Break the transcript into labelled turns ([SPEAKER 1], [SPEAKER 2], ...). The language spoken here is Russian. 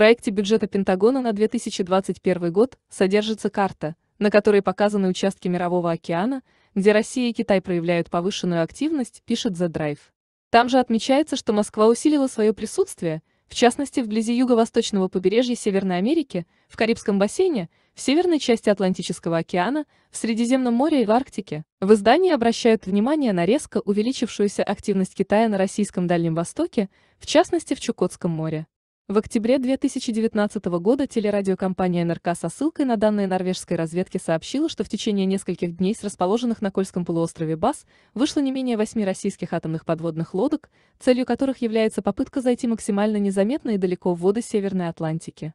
[SPEAKER 1] проекте бюджета Пентагона на 2021 год содержится карта, на которой показаны участки Мирового океана, где Россия и Китай проявляют повышенную активность, пишет The Drive. Там же отмечается, что Москва усилила свое присутствие, в частности, вблизи юго-восточного побережья Северной Америки, в Карибском бассейне, в северной части Атлантического океана, в Средиземном море и в Арктике. В издании обращают внимание на резко увеличившуюся активность Китая на российском Дальнем Востоке, в частности в Чукотском море. В октябре 2019 года телерадиокомпания НРК со ссылкой на данные норвежской разведки сообщила, что в течение нескольких дней с расположенных на Кольском полуострове баз вышло не менее восьми российских атомных подводных лодок, целью которых является попытка зайти максимально незаметно и далеко в воды Северной Атлантики.